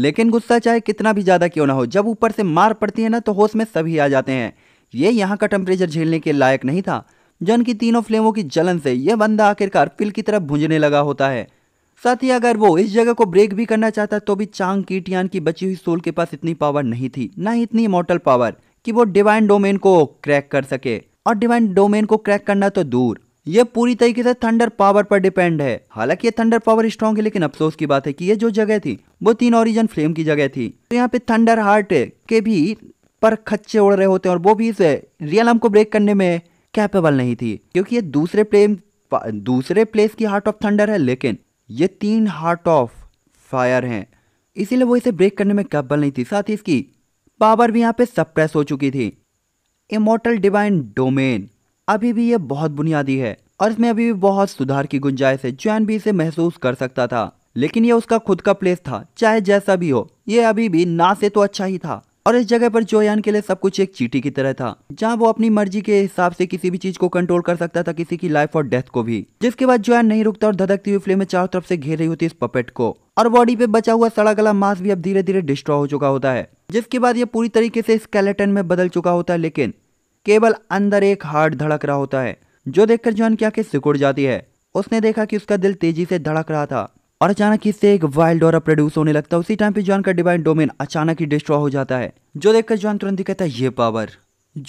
लेकिन गुस्सा चाहे कितना भी ज्यादा क्यों ना हो जब ऊपर से मार पड़ती है ना तो होश में सभी आ जाते हैं ये यहाँ का टेम्परेचर झेलने के लायक नहीं था जन की तीनों फ्लेमों की जलन से यह बंदा आखिरकार पिल की तरफ भूंजने लगा होता है साथ ही अगर वो इस जगह को ब्रेक भी करना चाहता तो भी चांग कीटियान की बची हुई सोल के पास इतनी पावर नहीं थी ना ही इतनी मोटल पावर कि वो डिवाइन डोमेन को क्रैक कर सके और डिवाइन डोमेन को क्रैक करना तो दूर ये पूरी तरीके से थंडर पावर पर डिपेंड है हालांकि ये थंडर पावर स्ट्रॉन्ग है लेकिन अफसोस की बात है कि ये जो जगह थी वो तीन ओरिजिन फ्लेम की जगह थी तो यहाँ पे थंडर हार्ट के भी पर खच्चे उड़ रहे होते हैं और वो भी इसे रियल आर्म को ब्रेक करने में कैपेबल नहीं थी क्योंकि ये दूसरे प्लेम दूसरे प्लेस की हार्ट ऑफ थंडर है लेकिन ये तीन हार्ट ऑफ फायर हैं इसीलिए वो इसे ब्रेक करने में कब्बल नहीं थी साथ ही इसकी पावर भी यहाँ पे सप्रेस हो चुकी थी इमोटल डिवाइन डोमेन अभी भी ये बहुत बुनियादी है और इसमें अभी भी बहुत सुधार की गुंजाइश है जैन भी इसे महसूस कर सकता था लेकिन ये उसका खुद का प्लेस था चाहे जैसा भी हो ये अभी भी ना से तो अच्छा ही था और इस जगह पर जोयान के लिए सब कुछ एक चीटी की तरह था जहाँ वो अपनी मर्जी के हिसाब से किसी भी चीज को कंट्रोल कर सकता था किसी की लाइफ और डेथ को भी जिसके बाद जोयान नहीं रुकता और धधकती हुई फ्लेम में चारों तरफ से घेर रही होती इस पपेट को और बॉडी पे बचा हुआ सड़ा गला मांस भी अब धीरे धीरे डिस्ट्रॉय हो चुका होता है जिसके बाद ये पूरी तरीके से स्केलेटन में बदल चुका होता है लेकिन केवल अंदर एक हार्ट धड़क रहा होता है जो देखकर जोन की आंखें सिकुड़ जाती है उसने देखा कि उसका दिल तेजी से धड़क रहा था और अचानक ही से एक वाइल्ड और प्रोड्यूस होने लगता है उसी टाइम पे जॉन का डिवाइन डोमेन अचानक ही डिस्ट्रॉय हो जाता है जो देखकर जॉन तुरंत ही कहता है ये पावर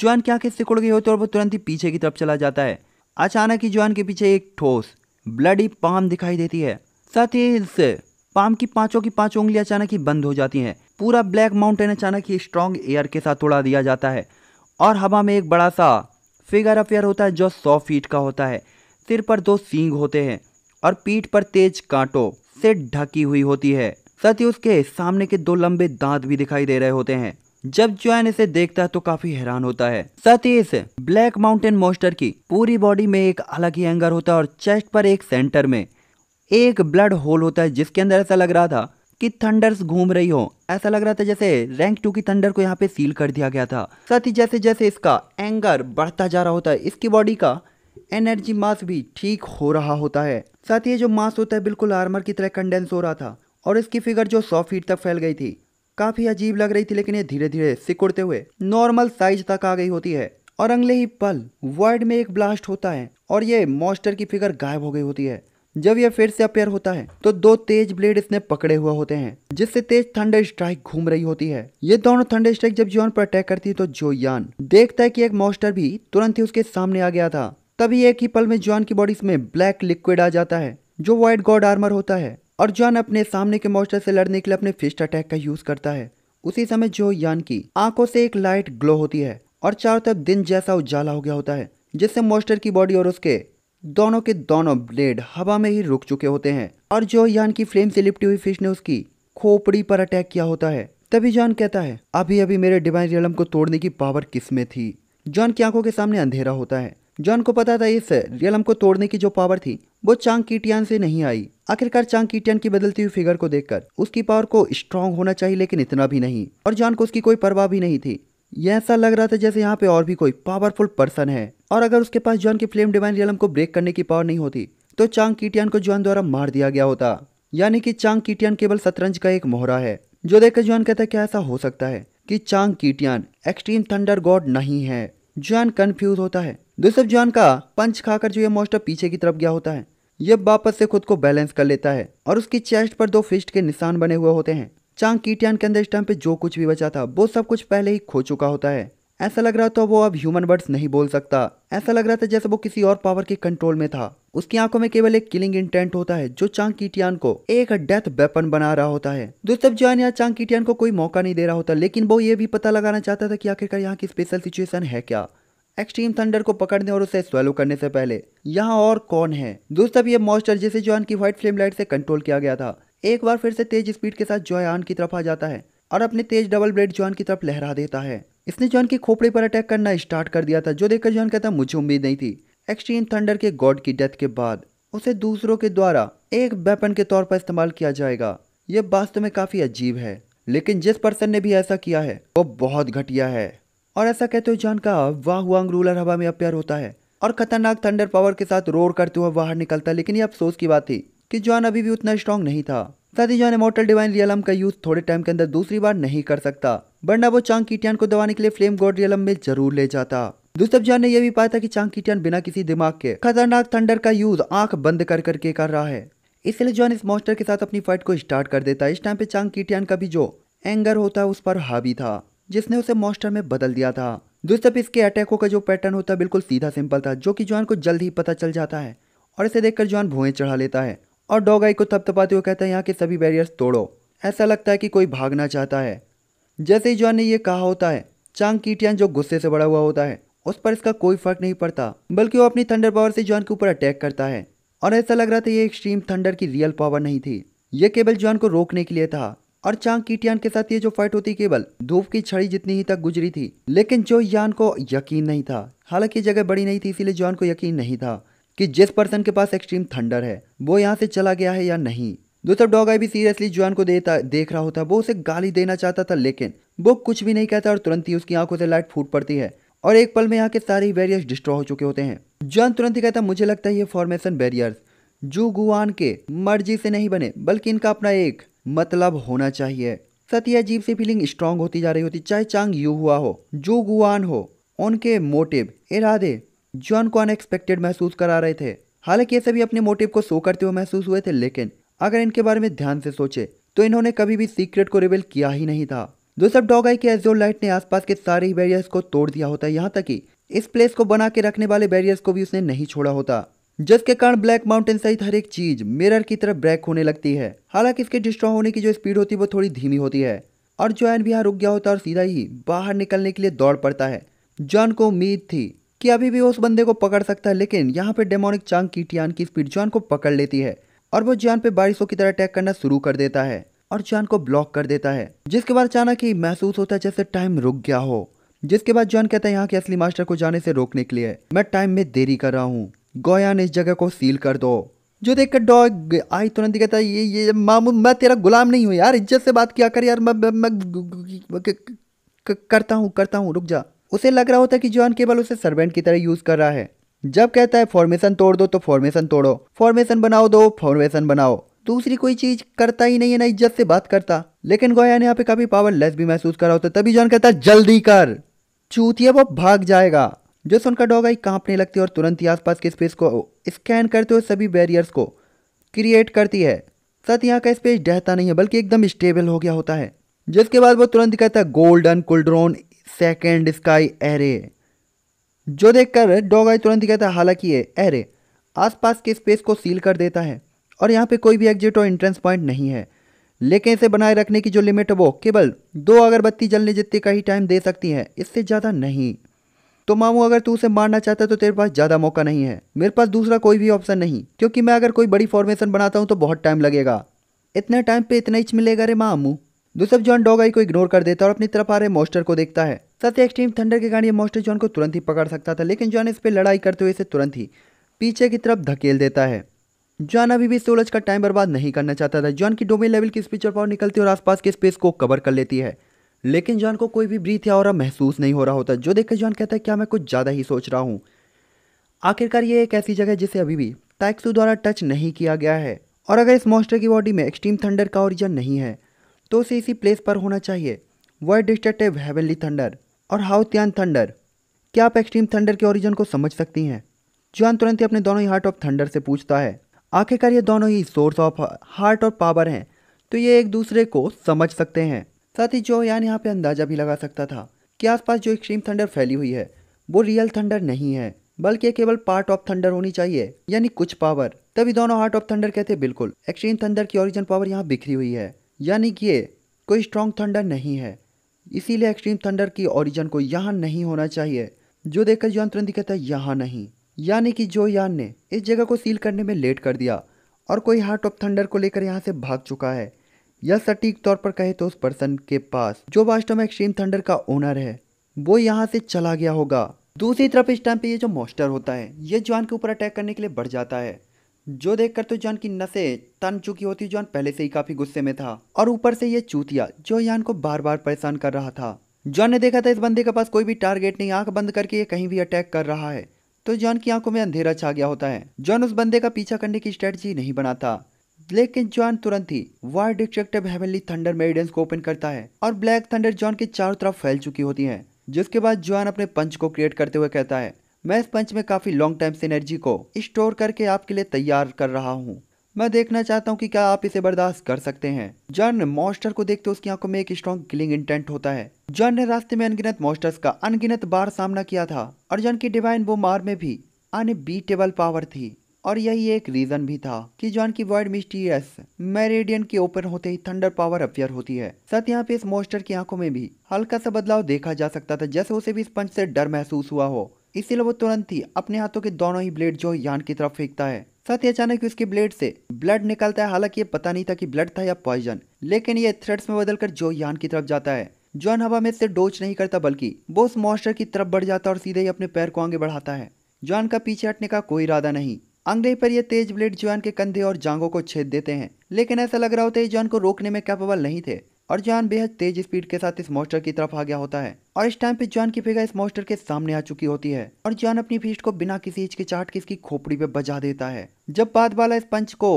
जॉन क्या आंखें सिकुड़ गई होती है और वो तुरंत ही पीछे की तरफ चला जाता है अचानक ही जॉन के पीछे एक ठोस ब्लडी पाम दिखाई देती है साथ ही इससे पाम की पांचों की पांचों उंगलियां अचानक ही बंद हो जाती हैं पूरा ब्लैक माउंटेन अचानक ही स्ट्रॉन्ग एयर के साथ उड़ा दिया जाता है और हवा में एक बड़ा सा फिगर अफेयर होता है जो सौ फीट का होता है सिर पर दो सींग होते हैं और पीठ पर तेज कांटो से ढकी हुई होती है साथ ही उसके सामने के दो लंबे दांत भी दिखाई दे रहे होते हैं जब ज्वाइन इसे देखता है तो काफी हैरान होता है साथ ही इस ब्लैक माउंटेन मोस्टर की पूरी बॉडी में एक अलग ही एंगर होता है और चेस्ट पर एक सेंटर में एक ब्लड होल होता है जिसके अंदर ऐसा लग रहा था कि थंडर्स घूम रही हो ऐसा लग रहा था जैसे रैंक टू की थंडर को यहाँ पे सील कर दिया गया था साथ ही जैसे जैसे इसका एंगर बढ़ता जा रहा होता है इसकी बॉडी का एनर्जी मास भी ठीक हो रहा होता है साथ ही जो मास होता है बिल्कुल आर्मर की तरह कंडेंस हो रहा था और इसकी फिगर जो सौ फीट तक फैल गई थी काफी अजीब लग रही थी लेकिन ये धीरे धीरे सिकुड़ते हुए नॉर्मल साइज तक आ गई होती है और अगले ही पल वर्ल्ड में एक ब्लास्ट होता है और ये मॉस्टर की फिगर गायब हो गई होती है जब यह फिर से अपेयर होता है तो दो तेज ब्लेड इसने पकड़े हुए होते हैं जिससे तेज थंडर स्ट्राइक घूम रही होती है ये दोनों थंडर स्ट्राइक जब जोन पर अटैक करती है तो जो यान देखता है कि एक मॉस्टर भी तुरंत ही उसके सामने आ गया था तभी एक ही पल में जॉन की बॉडीज में ब्लैक लिक्विड आ जाता है जो व्हाइट गॉड आर्मर होता है और जॉन अपने सामने के मॉन्स्टर से लड़ने के लिए अपने फिस्ट अटैक का यूज करता है उसी समय जो यान की आंखों से एक लाइट ग्लो होती है और चारों तरफ दिन जैसा उजाला हो गया होता है जिससे मोस्टर की बॉडी और उसके दोनों के दोनों ब्लेड हवा में ही रुक चुके होते हैं और जो यान की फ्लेम से लिपटी हुई फिश ने उसकी खोपड़ी पर अटैक किया होता है तभी जॉन कहता है अभी अभी मेरे डिवाइन रियलम को तोड़ने की पावर किस में थी जॉन की आंखों के सामने अंधेरा होता है जॉन को पता था इस रियलम को तोड़ने की जो पावर थी वो चांग कीटियान से नहीं आई आखिरकार चांग कीटियान की बदलती हुई फिगर को देखकर उसकी पावर को स्ट्रांग होना चाहिए लेकिन इतना भी नहीं और जॉन को उसकी कोई परवाह भी नहीं थी यह ऐसा लग रहा था जैसे यहाँ पे और भी कोई पावरफुल पर्सन है और अगर उसके पास जॉन की फ्लेम डिवाइन रियलम को ब्रेक करने की पावर नहीं होती तो चांग कीटियान को जॉन द्वारा मार दिया गया होता यानी कि चांग कीटियान केवल शतरंज का एक मोहरा है जो देखकर जॉन कहता है क्या ऐसा हो सकता है कि Chang Kitian extreme thunder god नहीं है जॉन कंफ्यूज होता है दूसर जॉन का पंच खाकर जो ये मॉन्स्टर पीछे की तरफ गया होता है ये वापस से खुद को बैलेंस कर लेता है और उसकी चेस्ट पर दो फिस्ट के निशान बने हुए होते हैं चांग कीटियान के अंदर इस टाइम पे जो कुछ भी बचा था वो सब कुछ पहले ही खो चुका होता है ऐसा लग रहा था वो अब ह्यूमन वर्ड्स नहीं बोल सकता ऐसा लग रहा था जैसे वो किसी और पावर के कंट्रोल में था उसकी आंखों में केवल एक किलिंग इंटेंट होता है जो चांग कीटियान को एक डेथ वेपन बना रहा होता है दूसरफ जॉन या चांग कीटियान को कोई मौका नहीं दे रहा होता लेकिन वो ये भी पता लगाना चाहता था कि आखिरकार यहाँ की स्पेशल सिचुएशन है क्या एक्सट्रीम थंडर को पकड़ने और उसे स्वेलो करने से पहले यहाँ और कौन है दोस्तों अब ये मॉस्टर जिसे जॉन की व्हाइट फ्लेम लाइट से कंट्रोल किया गया था एक बार फिर से तेज स्पीड के साथ जॉयान की तरफ आ जाता है और अपने तेज डबल ब्लेड जॉन की तरफ लहरा देता है इसने जॉन की खोपड़ी पर अटैक करना स्टार्ट कर दिया था जो देखकर जॉन कहता मुझे उम्मीद नहीं थी एक्सट्रीम थंडर के गॉड की डेथ के बाद उसे दूसरों के द्वारा एक वेपन के तौर पर इस्तेमाल किया जाएगा यह वास्तव में काफी अजीब है लेकिन जिस पर्सन ने भी ऐसा किया है वो बहुत घटिया है और ऐसा कहते हुए जॉन का वाह हुआंग रूलर हवा में अपेयर होता है और खतरनाक थंडर पावर के साथ रोर करते हुए बाहर निकलता लेकिन ये अफसोस की बात थी कि जॉन अभी भी उतना स्ट्रांग नहीं था साथ ही जॉन इमोटल डिवाइन रियलम का यूज थोड़े टाइम के अंदर दूसरी बार नहीं कर सकता वरना वो चांग कीटियान को दबाने के लिए फ्लेम गोड रियलम में जरूर ले जाता दूसरी जॉन ने यह भी पाया था कि चांग कीटियान बिना किसी दिमाग के खतरनाक थंडर का यूज आंख बंद कर करके कर रहा है इसलिए जॉन इस मॉस्टर के साथ अपनी फाइट को स्टार्ट कर देता है इस टाइम पे चांग कीटियान का भी जो एंगर होता है उस पर हावी था जिसने उसे मॉन्स्टर में बदल दिया था दोस्तों इसके अटैकों का जो पैटर्न होता है बिल्कुल सीधा सिंपल था जो कि जॉन को जल्द ही पता चल जाता है और इसे देखकर जॉन भुएं चढ़ा लेता है और डॉग आई को थपथपाते हुए कहता है यहाँ के सभी बैरियर्स तोड़ो ऐसा लगता है कि कोई भागना चाहता है जैसे ही जॉन ने यह कहा होता है चांग कीटियान जो गुस्से से बड़ा हुआ होता है उस पर इसका कोई फर्क नहीं पड़ता बल्कि वो अपनी थंडर पावर से जॉन के ऊपर अटैक करता है और ऐसा लग रहा था ये एक्सट्रीम थंडर की रियल पावर नहीं थी ये केवल जॉन को रोकने के लिए था और चांग कीटियान के साथ ये जो फाइट होती केवल धूप की छड़ी जितनी ही तक गुजरी थी लेकिन जो यान को यकीन नहीं था हालांकि जगह बड़ी नहीं थी इसीलिए जॉन को यकीन नहीं था कि जिस पर्सन के पास एक्सट्रीम थंडर है वो यहाँ से चला गया है या नहीं दूसरा डॉग आई भी सीरियसली जॉन को देता देख रहा होता वो उसे गाली देना चाहता था लेकिन वो कुछ भी नहीं कहता और तुरंत ही उसकी आंखों से लाइट फूट पड़ती है और एक पल में यहाँ के सारे बैरियर्स डिस्ट्रॉय हो चुके होते हैं जॉन तुरंत ही कहता मुझे लगता है ये फॉर्मेशन बैरियर्स जू गुआन के मर्जी से नहीं बने बल्कि इनका अपना एक मतलब होना चाहिए अजीब से फीलिंग स्ट्रांग होती जा रही होती चाहे चांग यू हुआ हो जो गुआन हो उनके मोटिव इरादे जॉन को अनएक्सपेक्टेड महसूस करा रहे थे हालांकि ये सभी अपने मोटिव को शो करते हुए महसूस हुए थे लेकिन अगर इनके बारे में ध्यान से सोचे तो इन्होंने कभी भी सीक्रेट को रिवील किया ही नहीं था जो सब डॉग आई के एजोर लाइट ने आसपास के सारे ही बैरियर्स को तोड़ दिया होता है यहाँ तक कि इस प्लेस को बना के रखने वाले बैरियर्स को भी उसने नहीं छोड़ा होता जिसके कारण ब्लैक माउंटेन सहित हर एक चीज मिरर की तरफ ब्रेक होने लगती है हालांकि इसके डिस्ट्रॉ होने की जो स्पीड होती है वो थोड़ी धीमी होती है और जॉन भी यहाँ रुक गया होता है और सीधा ही बाहर निकलने के लिए दौड़ पड़ता है जॉन को उम्मीद थी कि अभी भी उस बंदे को पकड़ सकता है लेकिन यहाँ पे डेमोनिक चांग कीटियान की स्पीड जॉन को पकड़ लेती है और वो जॉन पे बारिशों की तरह अटैक करना शुरू कर देता है और जॉन को ब्लॉक कर देता है जिसके बाद अचानक ही महसूस होता है जैसे टाइम रुक गया हो जिसके बाद जॉन कहता है यहाँ के असली मास्टर को जाने से रोकने के लिए मैं टाइम में देरी कर रहा हूँ गोयान इस जगह को सील कर दो जो देख कर डॉग आई तुरंत कहता है ये ये मामू मैं तेरा गुलाम नहीं हूँ यार इज्जत से बात किया कर यार मैं मैं करता हूँ करता हूँ रुक जा उसे लग रहा होता है कि जॉन केवल उसे सर्वेंट की तरह यूज़ कर रहा है जब कहता है फॉर्मेशन तोड़ दो तो फॉर्मेशन तोड़ो फॉर्मेशन बनाओ दो फॉर्मेशन बनाओ दूसरी कोई चीज करता ही नहीं है ना इज्जत से बात करता लेकिन गोया ने यहाँ पे काफी पावर लेस भी महसूस करा होता तभी जॉन कहता है जल्दी कर चूतिया वो भाग जाएगा जो सुनकर डॉग आई कांपने लगती है और तुरंत ही आसपास के स्पेस को स्कैन करते हुए सभी बैरियर्स को क्रिएट करती है साथ यहाँ का स्पेस डहता नहीं है बल्कि एकदम स्टेबल हो गया होता है जिसके बाद वो तुरंत कहता है golden cauldron second sky array जो देखकर डॉग आई तुरंत कहता है हालांकि ये एरे आसपास के स्पेस को सील कर देता है और यहाँ पे कोई भी एग्जिट और एंट्रेंस पॉइंट नहीं है लेकिन इसे बनाए रखने की जो लिमिट है वो केवल दो अगरबत्ती जलने जितने का ही टाइम दे सकती है इससे ज़्यादा नहीं तो मामू अगर तू उसे मारना चाहता है तो तेरे पास ज़्यादा मौका नहीं है मेरे पास दूसरा कोई भी ऑप्शन नहीं क्योंकि मैं अगर कोई बड़ी फॉर्मेशन बनाता हूँ तो बहुत टाइम लगेगा इतने टाइम पे इतना इच मिलेगा रे मामू दूसरा जॉन डोगाई को इग्नोर कर देता है और अपनी तरफ आ रहे मोस्टर को देखता है साथ ही एक्सट्रीम थंडर के कारण ये मोस्टर जॉन को तुरंत ही पकड़ सकता था लेकिन जॉन इस पर लड़ाई करते हुए इसे तुरंत ही पीछे की तरफ धकेल देता है जॉन अभी भी सोलज का टाइम बर्बाद नहीं करना चाहता था जॉन की डोमेन लेवल की स्पीचर पावर निकलती है और आसपास के स्पेस को कवर कर लेती है लेकिन जॉन को कोई भी ब्रीथ या और महसूस नहीं हो रहा होता जो देखकर जॉन कहता है क्या मैं कुछ ज़्यादा ही सोच रहा हूँ आखिरकार ये एक ऐसी जगह जिसे अभी भी टैक्सू द्वारा टच नहीं किया गया है और अगर इस मॉस्टर की बॉडी में एक्सट्रीम थंडर का ओरिजन नहीं है तो उसे इसी प्लेस पर होना चाहिए वर्ड डिस्ट्रक्टिव हेवनली थंडर और त्यान थंडर क्या आप एक्सट्रीम थंडर के ओरिजन को समझ सकती हैं जॉन तुरंत ही अपने दोनों ही हार्ट ऑफ थंडर से पूछता है आखिरकार ये दोनों ही सोर्स ऑफ हार्ट और पावर हैं तो ये एक दूसरे को समझ सकते हैं साथ ही जो यान यहाँ पे अंदाज़ा भी लगा सकता था कि आसपास जो एक्सट्रीम थंडर फैली हुई है वो रियल थंडर नहीं है बल्कि केवल पार्ट ऑफ थंडर होनी चाहिए यानी कुछ पावर तभी दोनों हार्ट ऑफ थंडर कहते बिल्कुल एक्सट्रीम थंडर की ओरिजिन पावर यहाँ बिखरी हुई है यानी कि ये कोई स्ट्रॉन्ग थंडर नहीं है इसीलिए एक्सट्रीम थंडर की ओरिजिन को यहाँ नहीं होना चाहिए जो देखकर जो अंतरंदी कहता है यहाँ नहीं यानी कि जो यान ने इस जगह को सील करने में लेट कर दिया और कोई हार्ट ऑफ थंडर को लेकर यहाँ से भाग चुका है या सटीक तौर पर कहे तो उस पर्सन के पास जो वास्तव में एक्सट्रीम थंडर का ओनर है वो यहाँ से चला गया होगा दूसरी तरफ इस टाइम पे ये जो मॉस्टर होता है ये जॉन के ऊपर अटैक करने के लिए बढ़ जाता है जो देखकर तो जॉन की नसें तन चुकी होती जॉन पहले से ही काफी गुस्से में था और ऊपर से ये चूतिया जो यान को बार बार परेशान कर रहा था जॉन ने देखा था इस बंदे के पास कोई भी टारगेट नहीं आंख बंद करके ये कहीं भी अटैक कर रहा है तो जॉन की आंखों में अंधेरा छा गया होता है जॉन उस बंदे का पीछा करने की स्ट्रेटजी नहीं बनाता ब्लैक एंड जॉन तुरंत ही वार डिस्ट्रक्टिव हेवनली थंडर मेरिडियंस को ओपन करता है और ब्लैक थंडर जॉन के चारों तरफ फैल चुकी होती है जिसके बाद जॉन अपने पंच को क्रिएट करते हुए कहता है मैं इस पंच में काफी लॉन्ग टाइम से एनर्जी को स्टोर करके आपके लिए तैयार कर रहा हूँ मैं देखना चाहता हूँ कि क्या आप इसे बर्दाश्त कर सकते हैं जॉन मॉस्टर को देखते उसकी आंखों में एक स्ट्रॉन्ग किलिंग इंटेंट होता है जॉन ने रास्ते में अनगिनत मॉस्टर्स का अनगिनत बार सामना किया था और जॉन की डिवाइन बोम मार में भी अनबीटेबल पावर थी और यही एक रीज़न भी था कि जॉन की वर्ड मिस्टीरियस मेरेडियन के ओपन होते ही थंडर पावर अपियर होती है साथ यहाँ पे इस मोस्टर की आंखों में भी हल्का सा बदलाव देखा जा सकता था जैसे उसे भी इस पंच से डर महसूस हुआ हो इसीलिए वो तुरंत ही अपने हाथों के दोनों ही ब्लेड जो यान की तरफ फेंकता है साथ ही अचानक उसके ब्लेड से ब्लड निकलता है हालांकि ये पता नहीं था कि ब्लड था या पॉइजन लेकिन ये थ्रेड्स में बदलकर जो यान की तरफ जाता है जॉन हवा में इससे डोच नहीं करता बल्कि वो उस मॉन्स्टर की तरफ बढ़ जाता और सीधे ही अपने पैर को आगे बढ़ाता है जॉन का पीछे हटने का कोई इरादा नहीं अंगड़े पर ये तेज ब्लेड जुआन के कंधे और जांगों को छेद देते हैं लेकिन ऐसा लग रहा होता है जुआन को रोकने में कैपेबल नहीं थे और जुआन बेहद तेज स्पीड के साथ इस मोस्टर की तरफ आ गया होता है और इस टाइम पे जुआन की फिगर इस मोस्टर के सामने आ चुकी होती है और जुआन अपनी फीस को बिना किसी हिचकिचाहट के इसकी खोपड़ी पे बजा देता है जब बाद वाला इस पंच को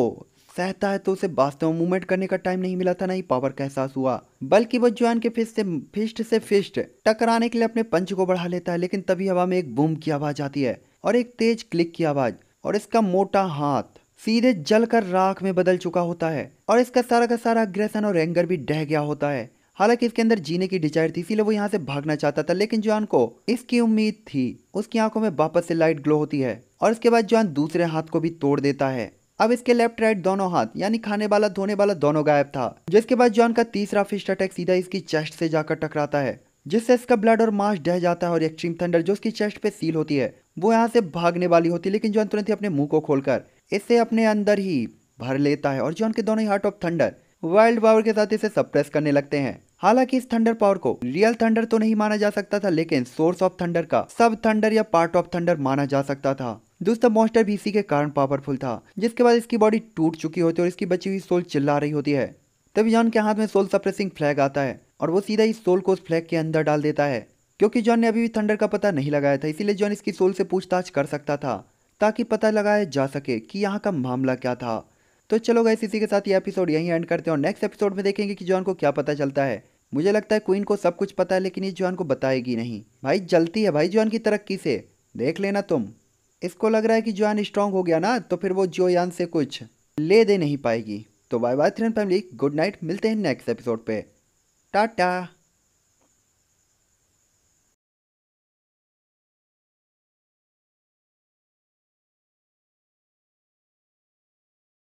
सहता है तो उसे वास्तव में मूवमेंट करने का टाइम नहीं मिला था ना ही पावर का एहसास हुआ बल्कि वो जुआन के फिस्ट से फिस्ट से फिस्ट टकराने के लिए अपने पंच को बढ़ा लेता है लेकिन तभी हवा में एक बूम की आवाज आती है और एक तेज क्लिक की आवाज और इसका मोटा हाथ सीधे जल कर राख में बदल चुका होता है और इसका सारा का सारा अग्रेशन और एंगर भी डह गया होता है हालांकि इसके अंदर जीने की डिजायर थी इसीलिए वो यहाँ से भागना चाहता था लेकिन जॉन को इसकी उम्मीद थी उसकी आंखों में वापस से लाइट ग्लो होती है और इसके बाद जॉन दूसरे हाथ को भी तोड़ देता है अब इसके लेफ्ट राइट दोनों हाथ यानी खाने वाला धोने वाला दोनों गायब था जिसके बाद जॉन का तीसरा फिस्ट अटैक सीधा इसकी चेस्ट से जाकर टकराता है जिससे इसका ब्लड और मांस डह जाता है और एक्सट्रीम थंडर जो उसकी चेस्ट पे सील होती है वो यहाँ से भागने वाली होती है लेकिन जॉन तुरंत ही अपने मुंह को खोलकर इसे अपने अंदर ही भर लेता है और जॉन के दोनों ही heart of thunder wild power के साथ इसे सप्रेस करने लगते हैं हालांकि इस थंडर पावर को रियल थंडर तो नहीं माना जा सकता था लेकिन सोर्स ऑफ थंडर का सब थंडर या पार्ट ऑफ थंडर माना जा सकता था दोस्तों मॉन्स्टर भी इसी के कारण पावरफुल था जिसके बाद इसकी बॉडी टूट चुकी होती है और इसकी बची हुई सोल चिल्ला रही होती है तभी जॉन के हाथ में सोल सप्रेसिंग फ्लैग आता है और वो सीधा ही सोल को उस फ्लैग के अंदर डाल देता है क्योंकि जॉन ने अभी भी थंडर का पता नहीं लगाया था इसीलिए जॉन इसकी सोल से पूछताछ कर सकता था ताकि पता लगाया जा सके कि यहाँ का मामला क्या था तो चलो गए इसी के साथ ये एपिसोड यहीं एंड करते हैं और नेक्स्ट एपिसोड में देखेंगे कि जॉन को क्या पता चलता है मुझे लगता है क्वीन को सब कुछ पता है लेकिन ये जॉन को बताएगी नहीं भाई जलती है भाई जॉन की तरक्की से देख लेना तुम इसको लग रहा है कि जॉन स्ट्रांग हो गया ना तो फिर वो जो यान से कुछ ले दे नहीं पाएगी तो बाय बाय थ्रेन फैमिली गुड नाइट मिलते हैं नेक्स्ट एपिसोड पे टाटा